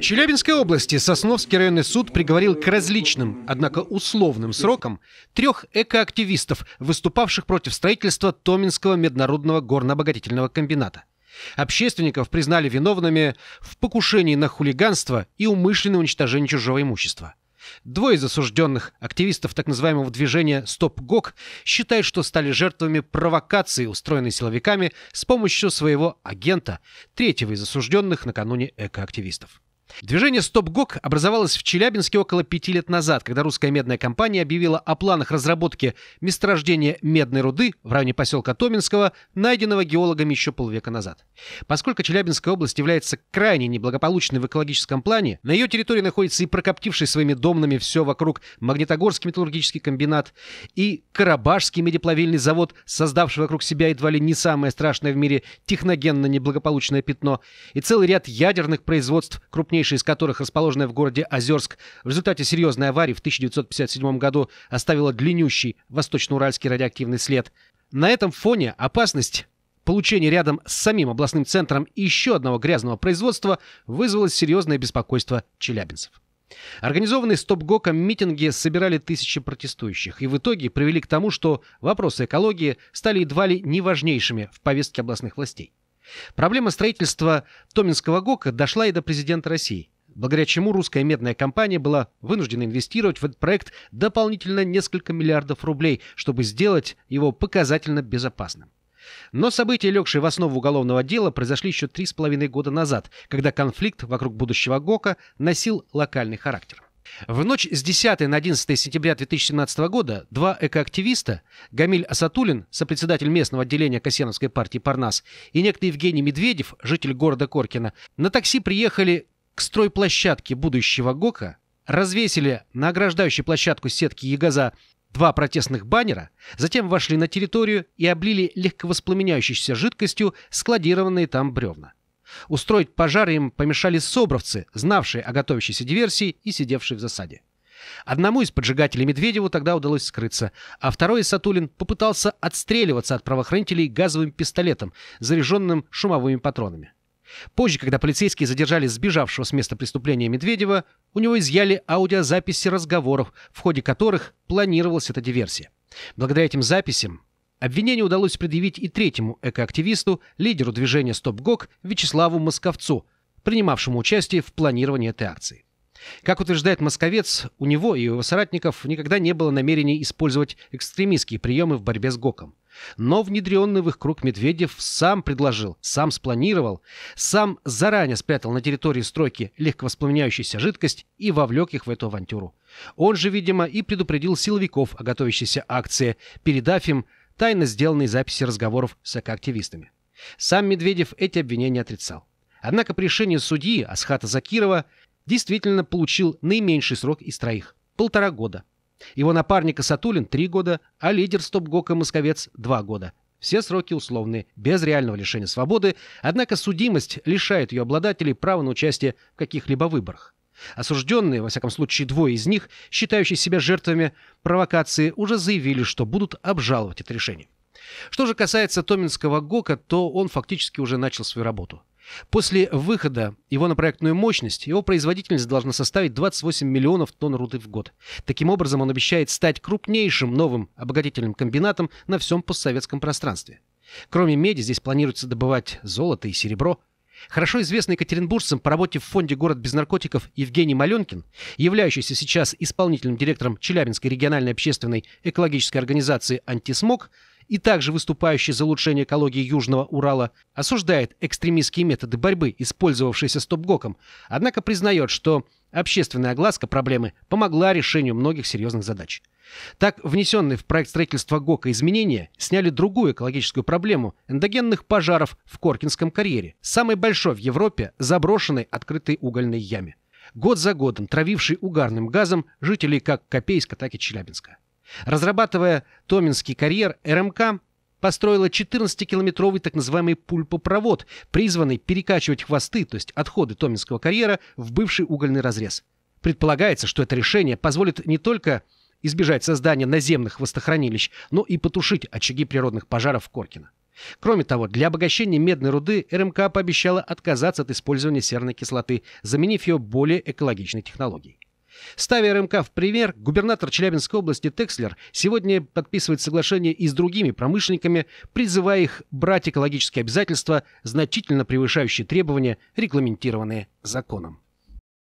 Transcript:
В Челябинской области Сосновский районный суд приговорил к различным, однако условным срокам трех экоактивистов, выступавших против строительства Томинского меднародного горнообогатительного комбината. Общественников признали виновными в покушении на хулиганство и умышленное уничтожение чужого имущества. Двое из осужденных, активистов так называемого движения «Стоп ГОК», считают, что стали жертвами провокации, устроенной силовиками с помощью своего агента, третьего из осужденных накануне экоактивистов. Движение «Стоп-ГОК» образовалось в Челябинске около пяти лет назад, когда русская медная компания объявила о планах разработки месторождения медной руды в районе поселка Томинского, найденного геологами еще полвека назад. Поскольку Челябинская область является крайне неблагополучной в экологическом плане, на ее территории находится и прокоптивший своими домнами все вокруг Магнитогорский металлургический комбинат и Карабашский медиплавильный завод, создавший вокруг себя едва ли не самое страшное в мире техногенно-неблагополучное пятно, и целый ряд ядерных производств крупнейших крупнейшая из которых, расположенная в городе Озерск, в результате серьезной аварии в 1957 году оставила длиннющий восточноуральский радиоактивный след. На этом фоне опасность получения рядом с самим областным центром еще одного грязного производства вызвало серьезное беспокойство челябинцев. Организованные стоп-гоком митинги собирали тысячи протестующих и в итоге привели к тому, что вопросы экологии стали едва ли не важнейшими в повестке областных властей. Проблема строительства Томинского ГОКа дошла и до президента России, благодаря чему русская медная компания была вынуждена инвестировать в этот проект дополнительно несколько миллиардов рублей, чтобы сделать его показательно безопасным. Но события, легшие в основу уголовного дела, произошли еще три с половиной года назад, когда конфликт вокруг будущего ГОКа носил локальный характер. В ночь с 10 на 11 сентября 2017 года два экоактивиста, Гамиль Асатулин, сопредседатель местного отделения Касьяновской партии «Парнас», и некто Евгений Медведев, житель города Коркина, на такси приехали к стройплощадке будущего ГОКа, развесили на ограждающей площадку сетки Ягоза два протестных баннера, затем вошли на территорию и облили легковоспламеняющейся жидкостью складированные там бревна. Устроить пожар им помешали собровцы, знавшие о готовящейся диверсии и сидевшие в засаде. Одному из поджигателей Медведеву тогда удалось скрыться, а второй Сатулин попытался отстреливаться от правоохранителей газовым пистолетом, заряженным шумовыми патронами. Позже, когда полицейские задержали сбежавшего с места преступления Медведева, у него изъяли аудиозаписи разговоров, в ходе которых планировалась эта диверсия. Благодаря этим записям Обвинение удалось предъявить и третьему экоактивисту, лидеру движения «Стоп ГОК» Вячеславу Московцу, принимавшему участие в планировании этой акции. Как утверждает московец, у него и его соратников никогда не было намерений использовать экстремистские приемы в борьбе с ГОКом. Но внедренный в их круг Медведев сам предложил, сам спланировал, сам заранее спрятал на территории стройки легковоспламеняющуюся жидкость и вовлек их в эту авантюру. Он же, видимо, и предупредил силовиков о готовящейся акции, передав им тайно сделанной записи разговоров с экоактивистами. Сам Медведев эти обвинения отрицал. Однако при решении судьи Асхата Закирова действительно получил наименьший срок из троих – полтора года. Его напарник Сатулин – три года, а лидер Стопгока Московец – два года. Все сроки условные, без реального лишения свободы, однако судимость лишает ее обладателей права на участие в каких-либо выборах. Осужденные, во всяком случае двое из них, считающие себя жертвами провокации, уже заявили, что будут обжаловать это решение. Что же касается Томинского ГОКа, то он фактически уже начал свою работу. После выхода его на проектную мощность, его производительность должна составить 28 миллионов тонн руды в год. Таким образом, он обещает стать крупнейшим новым обогатительным комбинатом на всем постсоветском пространстве. Кроме меди, здесь планируется добывать золото и серебро – Хорошо известный екатеринбуржцам по работе в фонде «Город без наркотиков» Евгений Маленкин, являющийся сейчас исполнительным директором Челябинской региональной общественной экологической организации «Антисмог», и также выступающий за улучшение экологии Южного Урала, осуждает экстремистские методы борьбы, использовавшиеся Стопгоком, однако признает, что общественная огласка проблемы помогла решению многих серьезных задач. Так, внесенные в проект строительства ГОКа изменения сняли другую экологическую проблему – эндогенных пожаров в Коркинском карьере, самой большой в Европе заброшенной открытой угольной яме год за годом травивший угарным газом жителей как Копейска, так и Челябинска. Разрабатывая Томинский карьер, РМК построила 14-километровый так называемый пульпопровод, призванный перекачивать хвосты, то есть отходы Томинского карьера, в бывший угольный разрез. Предполагается, что это решение позволит не только избежать создания наземных хвостохранилищ, но и потушить очаги природных пожаров в Коркино. Кроме того, для обогащения медной руды РМК пообещала отказаться от использования серной кислоты, заменив ее более экологичной технологией. Ставя РМК в пример, губернатор Челябинской области Текслер сегодня подписывает соглашение и с другими промышленниками, призывая их брать экологические обязательства, значительно превышающие требования, регламентированные законом.